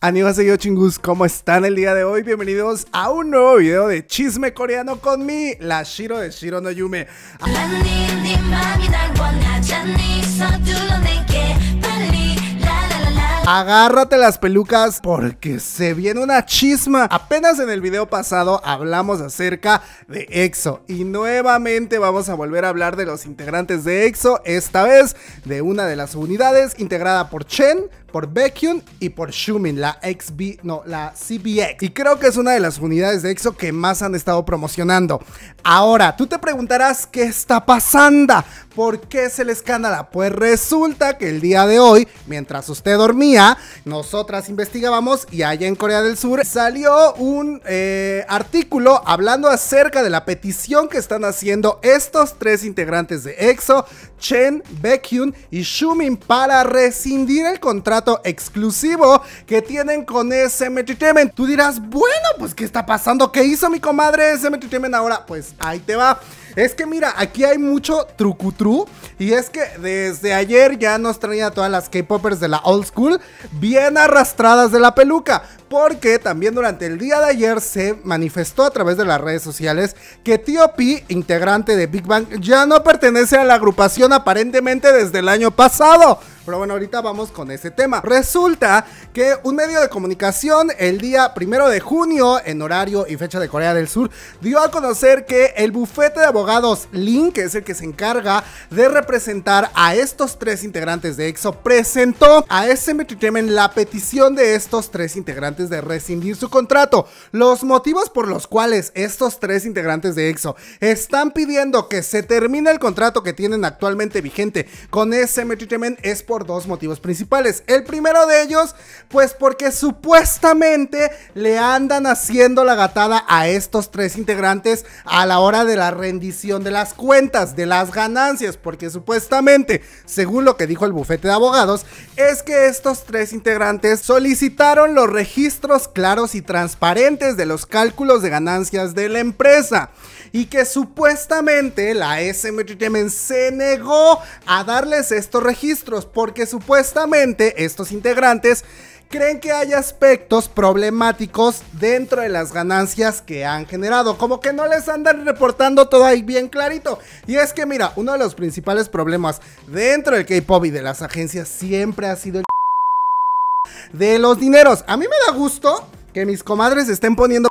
Amigos de chingus, ¿cómo están el día de hoy? Bienvenidos a un nuevo video de chisme coreano con mi, la Shiro de Shiro no Yume. Agárrate las pelucas porque se viene una chisma. Apenas en el video pasado hablamos acerca de EXO y nuevamente vamos a volver a hablar de los integrantes de EXO, esta vez de una de las unidades integrada por Chen, por Baekhyun y por Shumin, la XB, no, la CBX. Y creo que es una de las unidades de EXO que más han estado promocionando. Ahora, tú te preguntarás qué está pasando, por qué es el escándalo. Pues resulta que el día de hoy, mientras usted dormía, nosotras investigábamos y allá en Corea del Sur salió un eh, artículo hablando acerca de la petición que están haciendo estos tres integrantes de EXO, Chen, Baekhyun y Shumin, para rescindir el contrato exclusivo que tienen con SM Entertainment. Tú dirás, bueno, pues ¿qué está pasando? ¿Qué hizo mi comadre SM Entertainment ahora? Pues ahí te va. Es que mira, aquí hay mucho trucutru. Y es que desde ayer ya nos traía todas las K-Poppers de la old school bien arrastradas de la peluca. Porque también durante el día de ayer se manifestó a través de las redes sociales que Tío P, integrante de Big Bang, ya no pertenece a la agrupación aparentemente desde el año pasado. Pero bueno, ahorita vamos con ese tema. Resulta que un medio de comunicación el día primero de junio, en horario y fecha de Corea del Sur, dio a conocer que el bufete de abogados Link, que es el que se encarga de representar a estos tres integrantes de EXO, presentó a SM este Entertainment la petición de estos tres integrantes de rescindir su contrato. Los motivos por los cuales estos tres integrantes de EXO están pidiendo que se termine el contrato que tienen actualmente vigente con SM Entertainment es por dos motivos principales. El primero de ellos, pues porque supuestamente le andan haciendo la gatada a estos tres integrantes a la hora de la rendición de las cuentas, de las ganancias, porque supuestamente, según lo que dijo el bufete de abogados, es que estos tres integrantes solicitaron los registros claros y transparentes de los cálculos de ganancias de la empresa y que supuestamente la SM e se negó a darles estos registros porque supuestamente estos integrantes creen que hay aspectos problemáticos dentro de las ganancias que han generado. Como que no les andan reportando todo ahí bien clarito. Y es que mira, uno de los principales problemas dentro del K-Pop y de las agencias siempre ha sido el... De los dineros. A mí me da gusto que mis comadres estén poniendo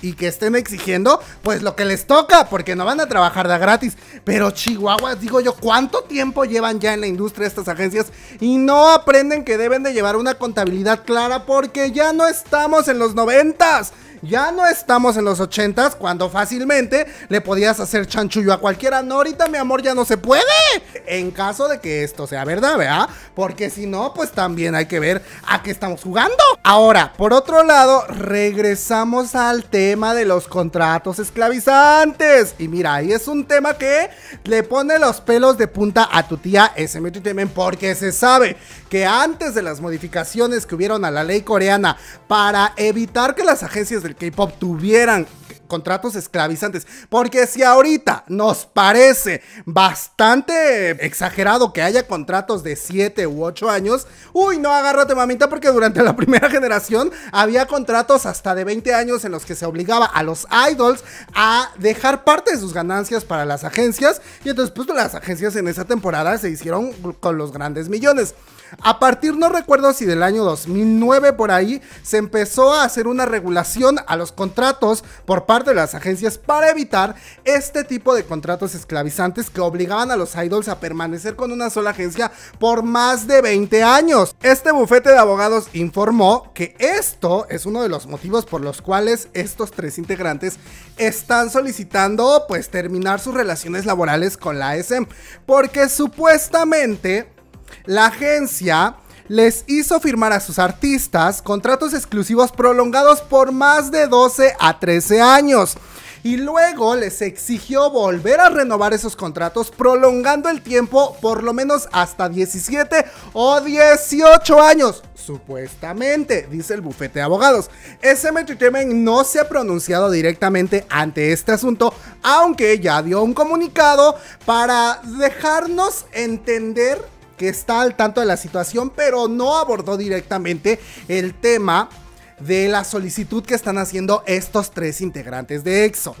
y que estén exigiendo pues lo que les toca, porque no van a trabajar de gratis. Pero chihuahuas digo yo, ¿cuánto tiempo llevan ya en la industria estas agencias y no aprenden que deben de llevar una contabilidad clara porque ya no estamos en los noventas? Ya no estamos en los ochentas cuando fácilmente le podías hacer chanchullo a cualquiera. No, ahorita mi amor ya no se puede. En caso de que esto sea verdad, ¿verdad? Porque si no, pues también hay que ver a qué estamos jugando. Ahora, por otro lado, regresamos al tema de los contratos esclavizantes. Y mira, ahí es un tema que le pone los pelos de punta a tu tía SMTTM porque se sabe que antes de las modificaciones que hubieron a la ley coreana para evitar que las agencias del que pop tuvieran contratos esclavizantes. Porque si ahorita nos parece bastante exagerado que haya contratos de 7 u 8 años, uy, no agárrate mamita porque durante la primera generación había contratos hasta de 20 años en los que se obligaba a los idols a dejar parte de sus ganancias para las agencias. Y entonces pues, las agencias en esa temporada se hicieron con los grandes millones. A partir, no recuerdo si del año 2009 por ahí, se empezó a hacer una regulación a los contratos por parte de las agencias para evitar este tipo de contratos esclavizantes que obligaban a los idols a permanecer con una sola agencia por más de 20 años. Este bufete de abogados informó que esto es uno de los motivos por los cuales estos tres integrantes están solicitando pues terminar sus relaciones laborales con la SM, e porque supuestamente la agencia les hizo firmar a sus artistas contratos exclusivos prolongados por más de 12 a 13 años. Y luego les exigió volver a renovar esos contratos prolongando el tiempo por lo menos hasta 17 o 18 años, supuestamente, dice el bufete de abogados. SM Entertainment no se ha pronunciado directamente ante este asunto, aunque ya dio un comunicado para dejarnos entender que está al tanto de la situación, pero no abordó directamente el tema de la solicitud que están haciendo estos tres integrantes de EXO.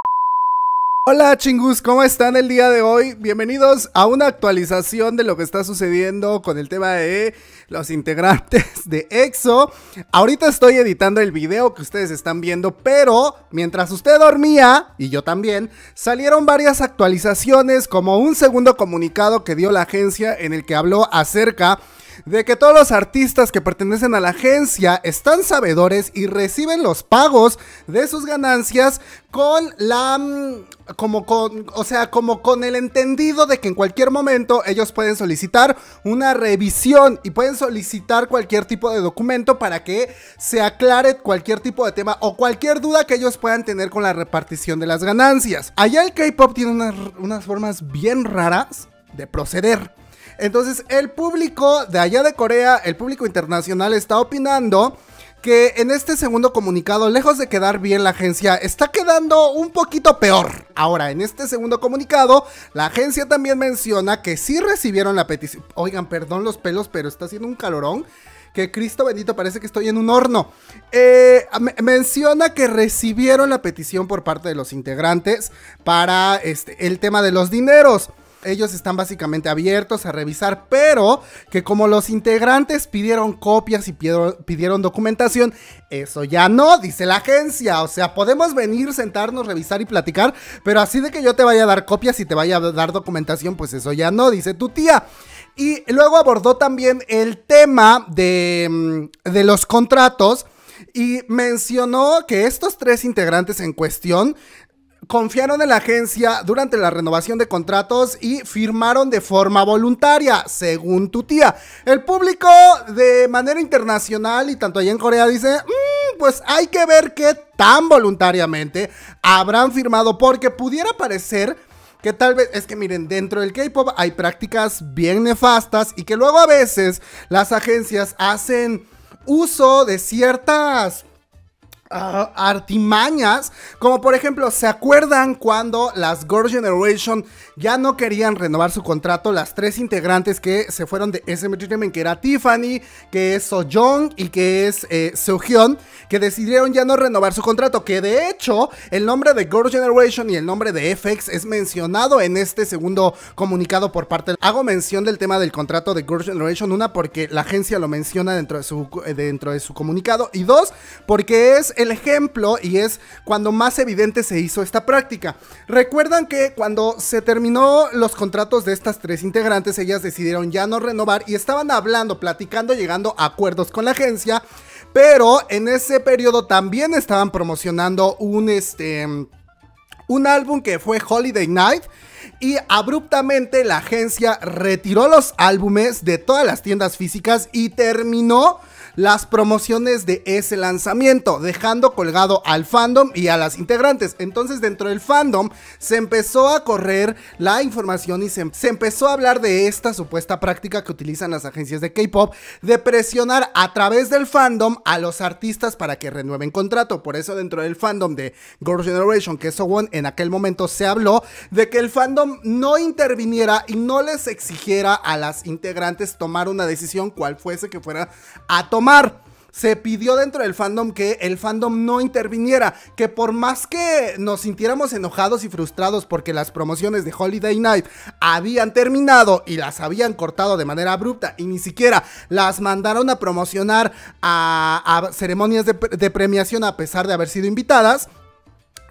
Hola chingus, ¿cómo están el día de hoy? Bienvenidos a una actualización de lo que está sucediendo con el tema de los integrantes de EXO. Ahorita estoy editando el video que ustedes están viendo, pero mientras usted dormía, y yo también, salieron varias actualizaciones como un segundo comunicado que dio la agencia en el que habló acerca de que todos los artistas que pertenecen a la agencia están sabedores y reciben los pagos de sus ganancias con la mm, como con, o sea, como con el entendido de que en cualquier momento ellos pueden solicitar una revisión y pueden solicitar cualquier tipo de documento para que se aclare cualquier tipo de tema o cualquier duda que ellos puedan tener con la repartición de las ganancias. Allá el K-pop tiene unas, unas formas bien raras de proceder. Entonces el público de allá de Corea, el público internacional está opinando que en este segundo comunicado, lejos de quedar bien la agencia, está quedando un poquito peor. Ahora, en este segundo comunicado, la agencia también menciona que sí recibieron la petición. Oigan, perdón los pelos, pero está haciendo un calorón que Cristo bendito parece que estoy en un horno. Eh, menciona que recibieron la petición por parte de los integrantes para este, el tema de los dineros ellos están básicamente abiertos a revisar, pero que como los integrantes pidieron copias y pidieron, documentación, eso ya no, dice la agencia. O sea, podemos venir, sentarnos, revisar y platicar, pero así de que yo te vaya a dar copias y te vaya a dar documentación, pues eso ya no, dice tu tía. Y luego abordó también el tema de, mm, de los contratos y mencionó que estos tres integrantes en cuestión confiaron en la agencia durante la renovación de contratos y firmaron de forma voluntaria, según tu tía. El público de manera internacional y tanto allá en Corea dice, mm, pues hay que ver qué tan voluntariamente habrán firmado porque pudiera parecer que tal vez es que miren, dentro del K-Pop hay prácticas bien nefastas y que luego a veces las agencias hacen uso de ciertas artimañas, como por ejemplo, ¿se acuerdan cuando las Girl Generation ya no querían renovar su contrato las tres integrantes que se fueron de SM Entertainment, que era Tiffany, que es Sojong y que es eh, Seohyun, que decidieron ya no renovar su contrato, que de hecho el nombre de Girl Generation y el nombre de FX es mencionado en este segundo comunicado por parte Hago mención del tema del contrato de Girl Generation, una porque la agencia lo menciona dentro de su, eh, dentro de su comunicado y dos porque es el ejemplo y es cuando más evidente se hizo esta práctica. Recuerdan que cuando se terminó terminó los contratos de estas tres integrantes, ellas decidieron ya no renovar y estaban hablando, platicando, llegando a acuerdos con la agencia, pero en ese periodo también estaban promocionando un este un álbum que fue Holiday Night y abruptamente la agencia retiró los álbumes de todas las tiendas físicas y terminó las promociones de ese lanzamiento, dejando colgado al fandom y a las integrantes. Entonces dentro del fandom se empezó a correr la información y se, empezó a hablar de esta supuesta práctica que utilizan las agencias de K-Pop de presionar a través del fandom a los artistas para que renueven contrato. Por eso dentro del fandom de Girls' Generation, que es Sowon, en aquel momento se habló de que el fandom no interviniera y no les exigiera a las integrantes tomar una decisión cual fuese que fuera a tomar se pidió dentro del fandom que el fandom no interviniera, que por más que nos sintiéramos enojados y frustrados porque las promociones de Holiday Night habían terminado y las habían cortado de manera abrupta y ni siquiera las mandaron a promocionar a, ceremonias de premiación a pesar de haber sido invitadas,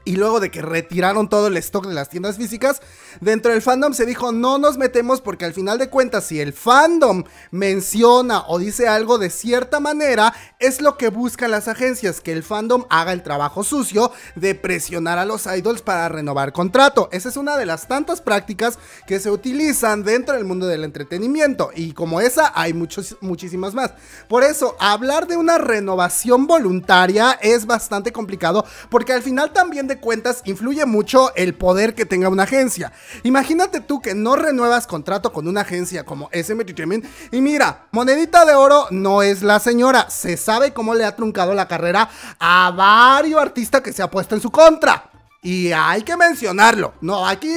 y luego de que retiraron todo el stock de las tiendas físicas, dentro del fandom se dijo, no nos metemos porque al final de cuentas, si el fandom menciona o dice algo de cierta manera, es lo que buscan las agencias, que el fandom haga el trabajo sucio de presionar a los idols para renovar contrato. Esa es una de las tantas prácticas que se utilizan dentro del mundo del entretenimiento y como esa hay muchos, muchísimas más. Por eso, hablar de una renovación voluntaria es bastante complicado porque al final también de cuentas influye mucho el poder que tenga una agencia. Imagínate tú que no renuevas contrato con una agencia como SM Entertainment y mira, monedita de oro no es la señora. Se sabe cómo le ha truncado la carrera a varios artistas que se ha puesto en su contra. Y hay que mencionarlo. No, aquí,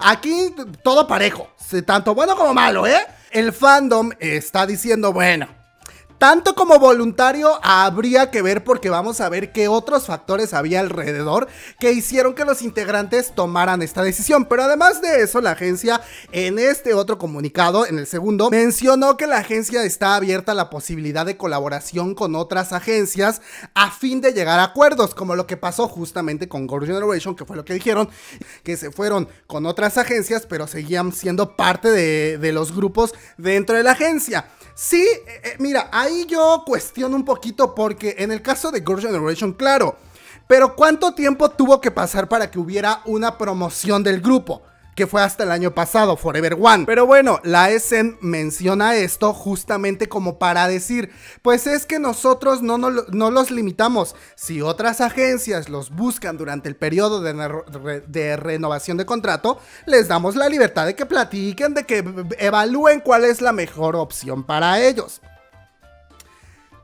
aquí todo parejo. Tanto bueno como malo, ¿eh? El fandom está diciendo, bueno, tanto como voluntario habría que ver porque vamos a ver qué otros factores había alrededor que hicieron que los integrantes tomaran esta decisión. Pero además de eso, la agencia en este otro comunicado, en el segundo, mencionó que la agencia está abierta a la posibilidad de colaboración con otras agencias a fin de llegar a acuerdos, como lo que pasó justamente con Gold Generation, que fue lo que dijeron, que se fueron con otras agencias, pero seguían siendo parte de los grupos dentro de la agencia. Sí, eh, eh, mira, ahí yo cuestiono un poquito porque en el caso de Girl's Generation, claro, pero ¿cuánto tiempo tuvo que pasar para que hubiera una promoción del grupo? que fue hasta el año pasado, Forever One. Pero bueno, la SN menciona esto justamente como para decir, pues es que nosotros no, no, los limitamos. Si otras agencias los buscan durante el periodo de, de renovación de contrato, les damos la libertad de que platiquen, de que evalúen cuál es la mejor opción para ellos.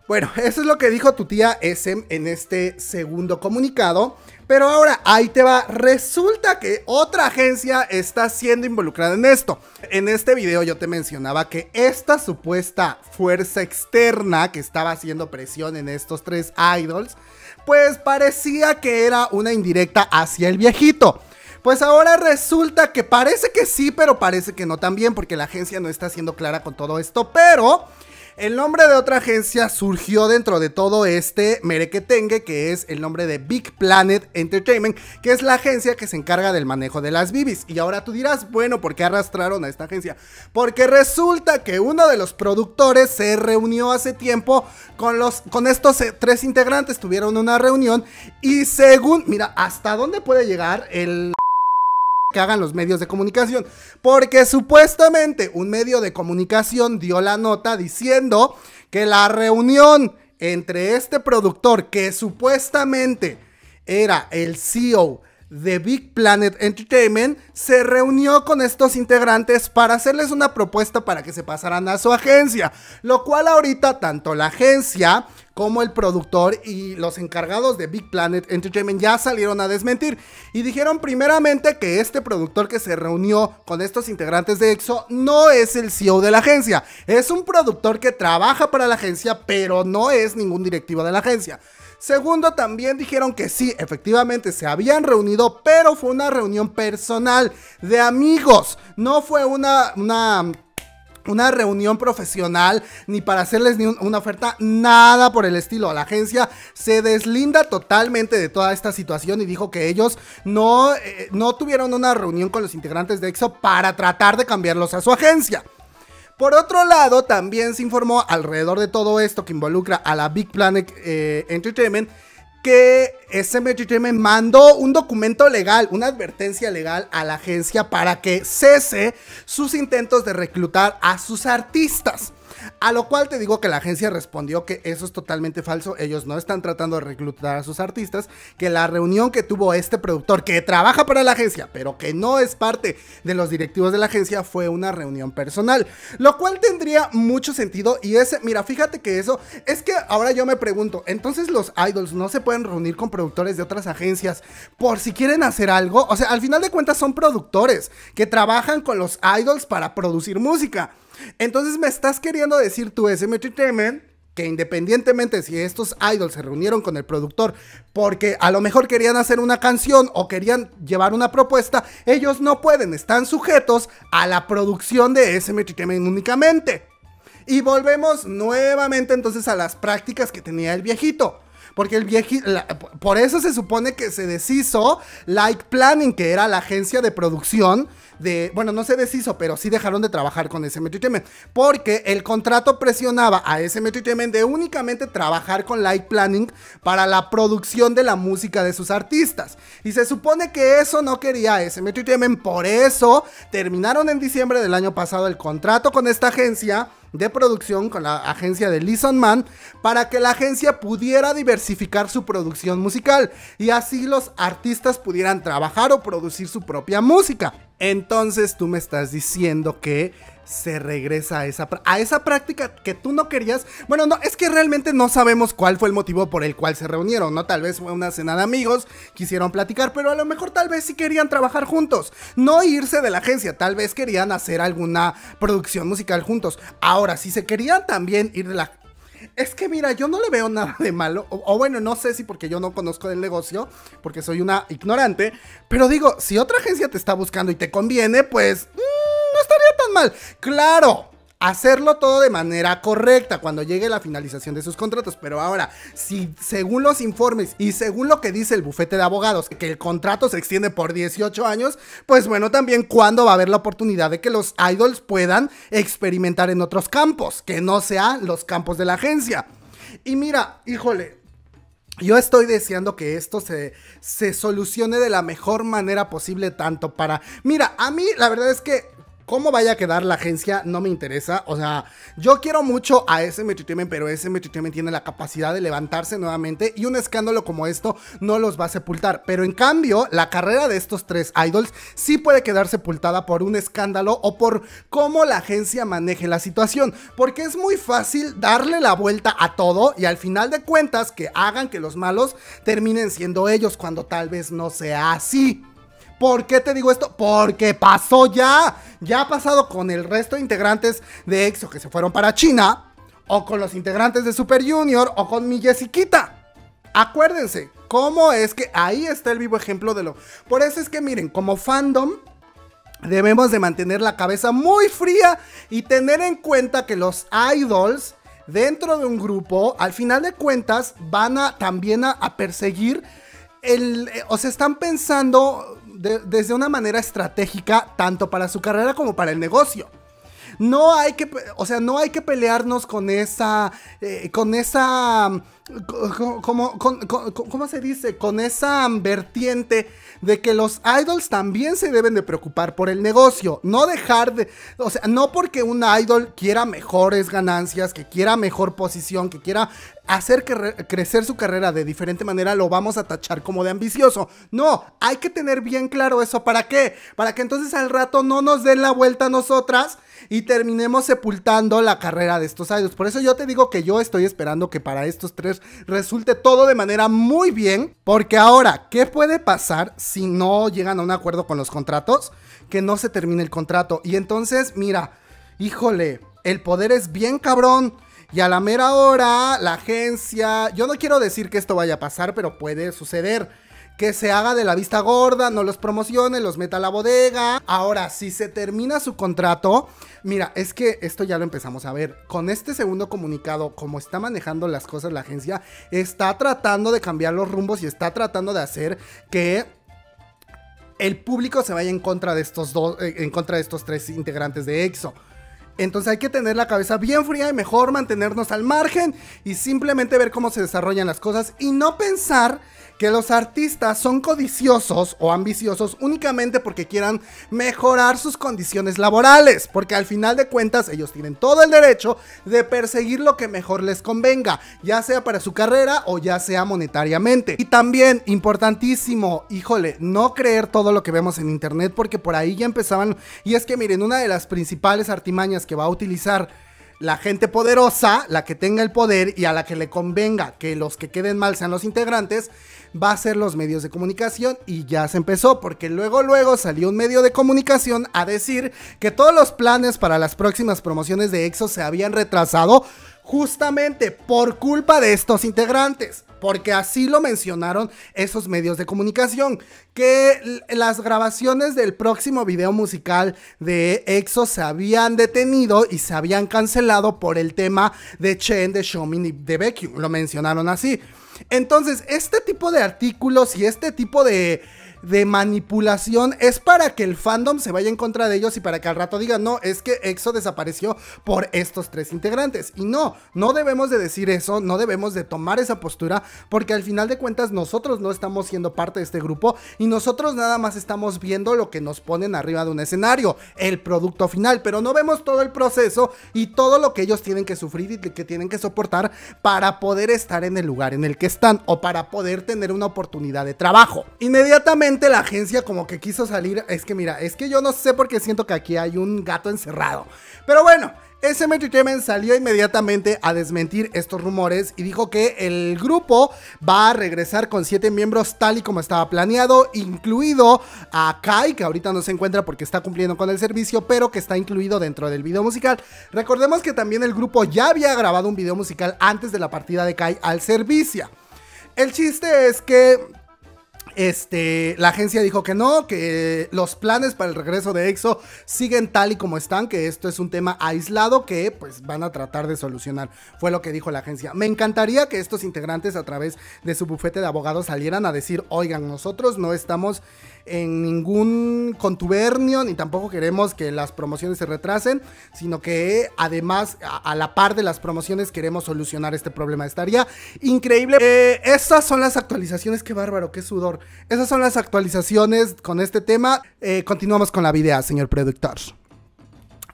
Bueno, eso es lo que dijo tu tía SM en este segundo comunicado. Pero ahora, ahí te va. Resulta que otra agencia está siendo involucrada en esto. En este video yo te mencionaba que esta supuesta fuerza externa que estaba haciendo presión en estos tres idols, pues parecía que era una indirecta hacia el viejito. Pues ahora resulta que parece que sí, pero parece que no también, porque la agencia no está siendo clara con todo esto. Pero el nombre de otra agencia surgió dentro de todo este merequetengue que es el nombre de Big Planet Entertainment, que es la agencia que se encarga del manejo de las bibis. Y ahora tú dirás, bueno, ¿por qué arrastraron a esta agencia? Porque resulta que uno de los productores se reunió hace tiempo con, los, con estos eh, tres integrantes, tuvieron una reunión y según, mira, ¿hasta dónde puede llegar el que hagan los medios de comunicación. Porque supuestamente un medio de comunicación dio la nota diciendo que la reunión entre este productor que supuestamente era el CEO de Big Planet Entertainment se reunió con estos integrantes para hacerles una propuesta para que se pasaran a su agencia, lo cual ahorita tanto la agencia como el productor y los encargados de Big Planet Entertainment ya salieron a desmentir y dijeron primeramente que este productor que se reunió con estos integrantes de EXO no es el CEO de la agencia, es un productor que trabaja para la agencia pero no es ningún directivo de la agencia. Segundo, también dijeron que sí, efectivamente se habían reunido, pero fue una reunión personal de amigos. No fue una, reunión profesional ni para hacerles ni una oferta, nada por el estilo. La agencia se deslinda totalmente de toda esta situación y dijo que ellos no, eh, no tuvieron una reunión con los integrantes de EXO para tratar de cambiarlos a su agencia. Por otro lado, también se informó alrededor de todo esto que involucra a la Big Planet eh, Entertainment que SM Entertainment mandó un documento legal, una advertencia legal a la agencia para que cese sus intentos de reclutar a sus artistas. A lo cual te digo que la agencia respondió que eso es totalmente falso, ellos no están tratando de reclutar a sus artistas, que la reunión que tuvo este productor que trabaja para la agencia, pero que no es parte de los directivos de la agencia, fue una reunión personal, lo cual tendría mucho sentido y ese, mira, fíjate que eso, es que ahora yo me pregunto, entonces los idols no se pueden reunir con productores de otras agencias por si quieren hacer algo, o sea, al final de cuentas son productores que trabajan con los idols para producir música. Entonces me estás queriendo decir tú, SM Entertainment, que independientemente si estos idols se reunieron con el productor porque a lo mejor querían hacer una canción o querían llevar una propuesta, ellos no pueden, están sujetos a la producción de SM Entertainment únicamente. Y volvemos nuevamente entonces a las prácticas que tenía el viejito. Porque el viejito, por eso se supone que se deshizo Like Planning, que era la agencia de producción bueno, no se deshizo, pero sí dejaron de trabajar con SM porque el contrato presionaba a SM de únicamente trabajar con Light Planning para la producción de la música de sus artistas. Y se supone que eso no quería SM por eso terminaron en diciembre del año pasado el contrato con esta agencia de producción con la agencia de Lison Man para que la agencia pudiera diversificar su producción musical y así los artistas pudieran trabajar o producir su propia música. Entonces tú me estás diciendo que se regresa a esa, a esa práctica que tú no querías. Bueno, no, es que realmente no sabemos cuál fue el motivo por el cual se reunieron, ¿no? Tal vez fue una cena de amigos, quisieron platicar, pero a lo mejor tal vez sí querían trabajar juntos, no irse de la agencia, tal vez querían hacer alguna producción musical juntos. Ahora, si se querían también ir de la es que mira, yo no le veo nada de malo, o, bueno, no sé si porque yo no conozco el negocio, porque soy una ignorante, pero digo, si otra agencia te está buscando y te conviene, pues mm, no estaría tan mal. Claro, hacerlo todo de manera correcta cuando llegue la finalización de sus contratos. Pero ahora, si según los informes y según lo que dice el bufete de abogados, que el contrato se extiende por 18 años, pues bueno, también cuando va a haber la oportunidad de que los idols puedan experimentar en otros campos, que no sean los campos de la agencia. Y mira, híjole, yo estoy deseando que esto se, se, solucione de la mejor manera posible, tanto para... Mira, a mí la verdad es que cómo vaya a quedar la agencia no me interesa. O sea, yo quiero mucho a ese Entertainment, pero ese Entertainment tiene la capacidad de levantarse nuevamente y un escándalo como esto no los va a sepultar. Pero en cambio, la carrera de estos tres idols sí puede quedar sepultada por un escándalo o por cómo la agencia maneje la situación. Porque es muy fácil darle la vuelta a todo y al final de cuentas que hagan que los malos terminen siendo ellos cuando tal vez no sea así. ¿Por qué te digo esto? Porque pasó ya. Ya ha pasado con el resto de integrantes de EXO que se fueron para China. O con los integrantes de Super Junior. O con mi Jessiquita. Acuérdense. ¿Cómo es que ahí está el vivo ejemplo de lo... Por eso es que miren, como fandom... Debemos de mantener la cabeza muy fría y tener en cuenta que los idols dentro de un grupo, al final de cuentas, van a también a, perseguir el, eh, o se están pensando desde una manera estratégica tanto para su carrera como para el negocio. No hay que, o sea, no hay que pelearnos con esa, eh, con esa, como, ¿cómo se dice? Con esa vertiente de que los idols también se deben de preocupar por el negocio. No dejar de, o sea, no porque un idol quiera mejores ganancias, que quiera mejor posición, que quiera hacer crecer su carrera de diferente manera, lo vamos a tachar como de ambicioso. No, hay que tener bien claro eso. ¿Para qué? Para que entonces al rato no nos den la vuelta a nosotras y terminemos sepultando la carrera de estos idols. Por eso yo te digo que yo estoy esperando que para estos tres resulte todo de manera muy bien, porque ahora, ¿qué puede pasar si no llegan a un acuerdo con los contratos? Que no se termine el contrato. Y entonces, mira, híjole, el poder es bien cabrón. Y a la mera hora, la agencia, yo no quiero decir que esto vaya a pasar, pero puede suceder que se haga de la vista gorda, no los promocione, los meta a la bodega. Ahora, si se termina su contrato, mira, es que esto ya lo empezamos a ver. Con este segundo comunicado, como está manejando las cosas la agencia, está tratando de cambiar los rumbos y está tratando de hacer que el público se vaya en contra de estos dos, eh, en contra de estos tres integrantes de EXO. Entonces hay que tener la cabeza bien fría y mejor mantenernos al margen y simplemente ver cómo se desarrollan las cosas y no pensar que los artistas son codiciosos o ambiciosos únicamente porque quieran mejorar sus condiciones laborales, porque al final de cuentas ellos tienen todo el derecho de perseguir lo que mejor les convenga, ya sea para su carrera o ya sea monetariamente. Y también, importantísimo, híjole, no creer todo lo que vemos en internet porque por ahí ya empezaban, y es que miren, una de las principales artimañas que va a utilizar la gente poderosa, la que tenga el poder y a la que le convenga que los que queden mal sean los integrantes, va a ser los medios de comunicación y ya se empezó porque luego luego salió un medio de comunicación a decir que todos los planes para las próximas promociones de EXO se habían retrasado justamente por culpa de estos integrantes, porque así lo mencionaron esos medios de comunicación, que las grabaciones del próximo video musical de EXO se habían detenido y se habían cancelado por el tema de Chen, de Showmin y de Becky. lo mencionaron así. Entonces, este tipo de artículos y este tipo de de manipulación es para que el fandom se vaya en contra de ellos y para que al rato digan, no, es que EXO desapareció por estos tres integrantes. Y no, no debemos de decir eso, no debemos de tomar esa postura, porque al final de cuentas nosotros no estamos siendo parte de este grupo y nosotros nada más estamos viendo lo que nos ponen arriba de un escenario, el producto final, pero no vemos todo el proceso y todo lo que ellos tienen que sufrir y que tienen que soportar para poder estar en el lugar en el que están o para poder tener una oportunidad de trabajo. Inmediatamente la agencia como que quiso salir, es que mira, es que yo no sé por qué siento que aquí hay un gato encerrado. Pero bueno, SM Entertainment salió inmediatamente a desmentir estos rumores y dijo que el grupo va a regresar con siete miembros tal y como estaba planeado, incluido a Kai, que ahorita no se encuentra porque está cumpliendo con el servicio, pero que está incluido dentro del video musical. Recordemos que también el grupo ya había grabado un video musical antes de la partida de Kai al servicio. El chiste es que este, la agencia dijo que no, que los planes para el regreso de EXO siguen tal y como están, que esto es un tema aislado que pues van a tratar de solucionar. Fue lo que dijo la agencia. Me encantaría que estos integrantes a través de su bufete de abogados salieran a decir, oigan, nosotros no estamos en ningún contubernio, ni tampoco queremos que las promociones se retrasen, sino que además a, la par de las promociones queremos solucionar este problema. Estaría increíble. Estas eh, esas son las actualizaciones, Que bárbaro, qué sudor. Esas son las actualizaciones con este tema. Eh, continuamos con la video, señor productor.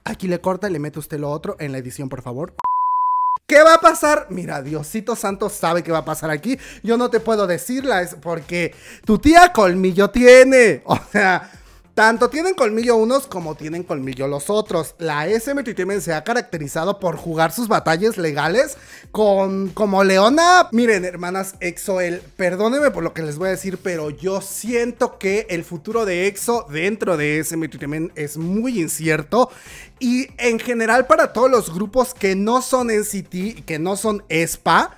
Aquí le corta y le mete usted lo otro en la edición, por favor. ¿Qué va a pasar? Mira, Diosito Santo sabe qué va a pasar aquí. Yo no te puedo decirla, es porque tu tía colmillo tiene. O sea, tanto tienen colmillo unos como tienen colmillo los otros. La SM se ha caracterizado por jugar sus batallas legales con como Leona. Miren, hermanas EXO, perdónenme por lo que les voy a decir, pero yo siento que el futuro de EXO dentro de SM es muy incierto y en general para todos los grupos que no son NCT y que no son e SPA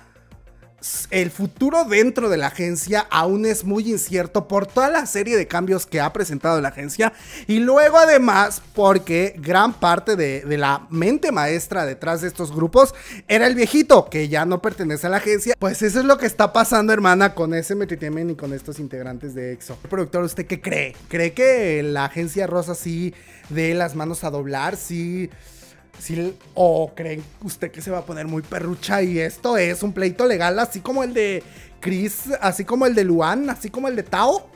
el futuro dentro de la agencia aún es muy incierto por toda la serie de cambios que ha presentado la agencia y luego además porque gran parte de, la mente maestra detrás de estos grupos era el viejito que ya no pertenece a la agencia. Pues eso es lo que está pasando hermana con ese Metritemen y con estos integrantes de EXO. productor, ¿usted qué cree? ¿Cree que la agencia rosa sí dé las manos a doblar? ¿Sí? Si, ¿O creen usted que se va a poner muy perrucha? Y esto es un pleito legal, así como el de Chris, así como el de Luan, así como el de Tao.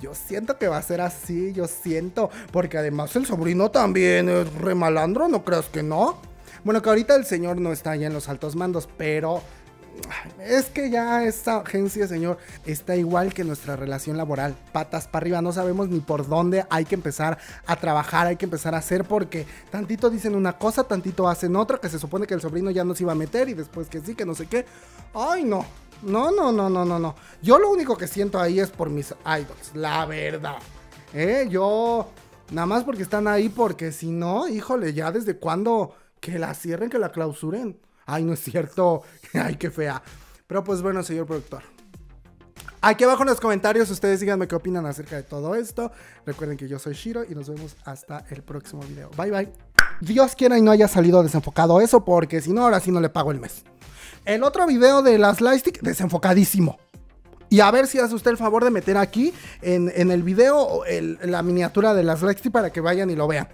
Yo siento que va a ser así, yo siento. Porque además el sobrino también es remalandro, ¿no crees que no? Bueno, que ahorita el señor no está allá en los altos mandos, pero es que ya esta agencia, señor, está igual que nuestra relación laboral, patas para arriba, no sabemos ni por dónde hay que empezar a trabajar, hay que empezar a hacer, porque tantito dicen una cosa, tantito hacen otra, que se supone que el sobrino ya nos iba a meter y después que sí, que no sé qué. Ay, no, no, no, no, no, no, no. Yo lo único que siento ahí es por mis idols, la verdad. ¿Eh? Yo, nada más porque están ahí, porque si no, híjole, ya desde cuándo que la cierren, que la clausuren. Ay, no es cierto. Ay, qué fea. Pero pues bueno, señor productor. Aquí abajo en los comentarios ustedes díganme qué opinan acerca de todo esto. Recuerden que yo soy Shiro y nos vemos hasta el próximo video. Bye bye. Dios quiera y no haya salido desenfocado eso porque si no, ahora sí no le pago el mes. El otro video de las lightstick desenfocadísimo. Y a ver si hace usted el favor de meter aquí en, en el video la miniatura de las lightstick para que vayan y lo vean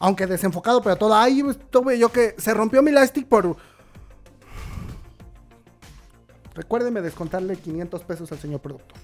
aunque desenfocado, pero todo. Ahí tuve yo que se rompió mi lightstick por Recuérdeme descontarle 500 pesos al señor producto.